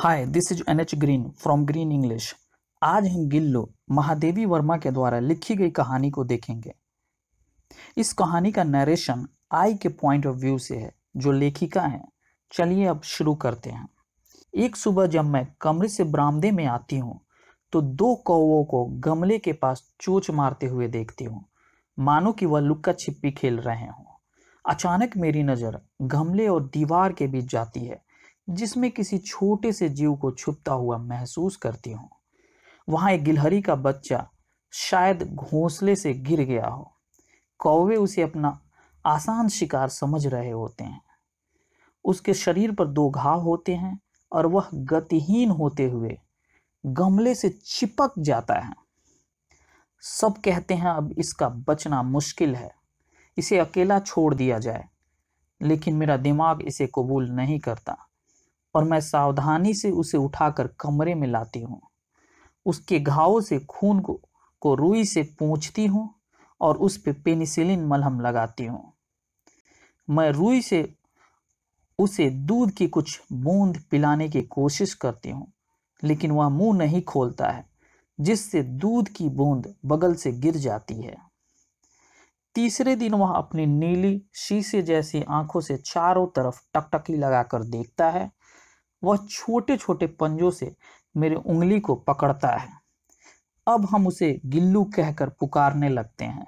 hi this is N H Green from Green English आज हम गिल्लो महादेवी वर्मा के द्वारा लिखी गई कहानी को देखेंगे इस कहानी का नरेशन आई के पॉइंट ऑफ व्यू से है जो लेखिका है चलिए अब शुरू करते हैं एक सुबह जब मैं कमरे से बरामदे में आती हूँ तो दो कौओं को गमले के पास चोच मारते हुए देखती हूँ मानो कि वह लुक्का छिप्पी खेल रहे हों अचानक मेरी नज़र गमले और दीवार के बीच जाती है जिसमें किसी छोटे से जीव को छुपता हुआ महसूस करती हूँ वहाँ एक गिलहरी का बच्चा शायद घोंसले से गिर गया हो कौवे उसे अपना आसान शिकार समझ रहे होते हैं उसके शरीर पर दो घाव होते हैं और वह गतिहीन होते हुए गमले से चिपक जाता है सब कहते हैं अब इसका बचना मुश्किल है इसे अकेला छोड़ दिया जाए लेकिन मेरा दिमाग इसे कबूल नहीं करता और मैं सावधानी से उसे उठाकर कमरे में लाती हूँ उसके घावों से खून को को रुई से पूछती हूँ और उस पर पे पेनिसिलिन मलहम लगाती हूँ मैं रुई से उसे दूध की कुछ बूंद पिलाने की कोशिश करती हूँ लेकिन वह मुंह नहीं खोलता है जिससे दूध की बूंद बगल से गिर जाती है तीसरे दिन वह अपनी नीली शीशे जैसी आंखों से चारों तरफ टकटकी लगाकर देखता है वह छोटे छोटे पंजों से मेरे उंगली को पकड़ता है अब हम उसे गिल्लू कहकर पुकारने लगते हैं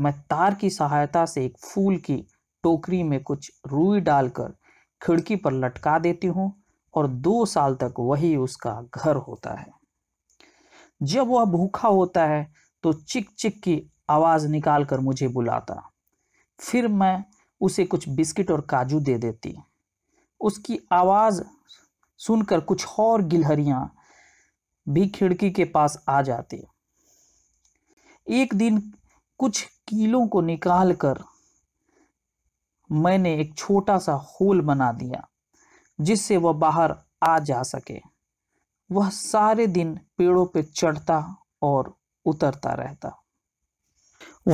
मैं तार की सहायता से एक फूल की टोकरी में कुछ रुई डालकर खिड़की पर लटका देती हूँ और दो साल तक वही उसका घर होता है जब वह भूखा होता है तो चिक चिक की आवाज़ निकाल कर मुझे बुलाता फिर मैं उसे कुछ बिस्किट और काजू दे देती उसकी आवाज़ सुनकर कुछ और गिलहरियां भी खिड़की के पास आ जाती एक दिन कुछ कीलों को निकाल कर मैंने एक छोटा सा होल बना दिया जिससे वह बाहर आ जा सके वह सारे दिन पेड़ों पे चढ़ता और उतरता रहता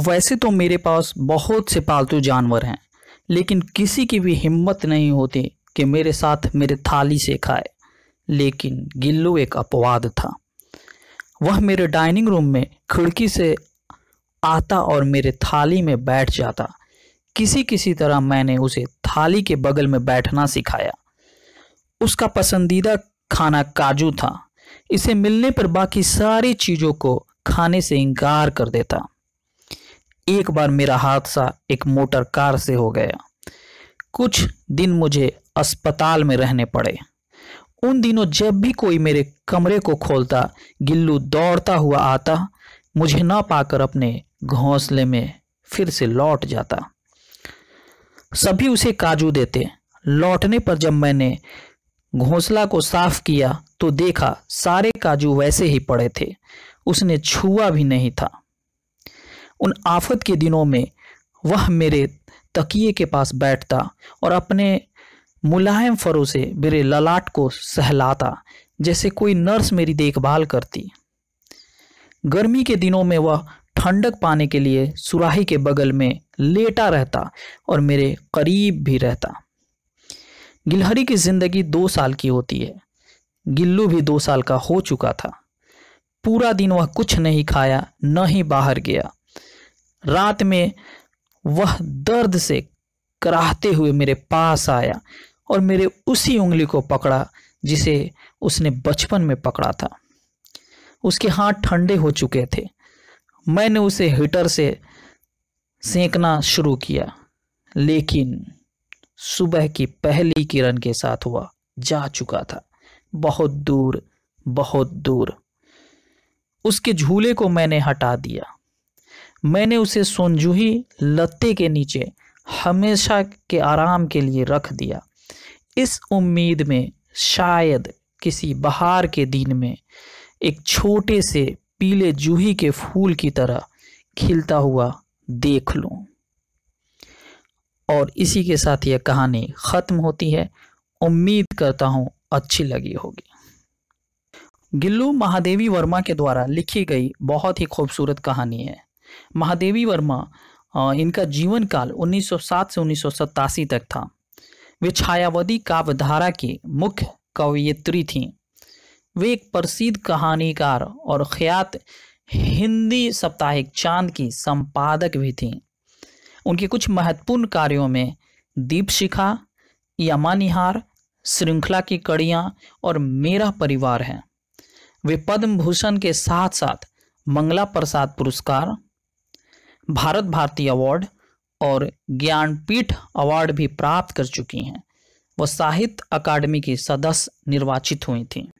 वैसे तो मेरे पास बहुत से पालतू जानवर हैं लेकिन किसी की भी हिम्मत नहीं होती कि मेरे साथ मेरे थाली से खाए लेकिन गिल्लू एक अपवाद था वह मेरे डाइनिंग रूम में खिड़की से आता और मेरे थाली में बैठ जाता किसी किसी तरह मैंने उसे थाली के बगल में बैठना सिखाया उसका पसंदीदा खाना काजू था इसे मिलने पर बाकी सारी चीज़ों को खाने से इनकार कर देता एक बार मेरा हादसा एक मोटर कार से हो गया कुछ दिन मुझे अस्पताल में रहने पड़े उन दिनों जब भी कोई मेरे कमरे को खोलता गिल्लू दौड़ता हुआ आता मुझे न पाकर अपने घोंसले में फिर से लौट जाता सभी उसे काजू देते लौटने पर जब मैंने घोंसला को साफ किया तो देखा सारे काजू वैसे ही पड़े थे उसने छुआ भी नहीं था उन आफत के दिनों में वह मेरे तकिए के पास बैठता और अपने मुलायम फरों से मेरे ललाट को सहलाता जैसे कोई नर्स मेरी देखभाल करती गर्मी के दिनों में वह ठंडक पाने के लिए सुराही के बगल में लेटा रहता और मेरे करीब भी रहता गिलहरी की ज़िंदगी दो साल की होती है गिल्लू भी दो साल का हो चुका था पूरा दिन वह कुछ नहीं खाया न ही बाहर गया रात में वह दर्द से कराहते हुए मेरे पास आया और मेरे उसी उंगली को पकड़ा जिसे उसने बचपन में पकड़ा था उसके हाथ ठंडे हो चुके थे मैंने उसे हीटर से सेंकना शुरू किया लेकिन सुबह की पहली किरण के साथ हुआ जा चुका था बहुत दूर बहुत दूर उसके झूले को मैंने हटा दिया मैंने उसे सोनजूही लत्ते के नीचे हमेशा के आराम के लिए रख दिया इस उम्मीद में शायद किसी बहार के दिन में एक छोटे से पीले जूही के फूल की तरह खिलता हुआ देख लूं और इसी के साथ यह कहानी ख़त्म होती है उम्मीद करता हूं अच्छी लगी होगी गिल्लू महादेवी वर्मा के द्वारा लिखी गई बहुत ही खूबसूरत कहानी है महादेवी वर्मा इनका जीवन काल 1907 से उन्नीस तक था वे छायावादी काव्यधारा की मुख्य कवयित्री थीं वे एक प्रसिद्ध कहानीकार और ख्यात हिंदी साप्ताहिक चांद की संपादक भी थीं उनके कुछ महत्वपूर्ण कार्यों में दीपशिखा यमानिहार श्रृंखला की कड़ियाँ और मेरा परिवार है वे पद्म भूषण के साथ साथ मंगला प्रसाद पुरस्कार भारत भारती अवार्ड और ज्ञानपीठ अवार्ड भी प्राप्त कर चुकी हैं वो साहित्य अकादमी की सदस्य निर्वाचित हुई थी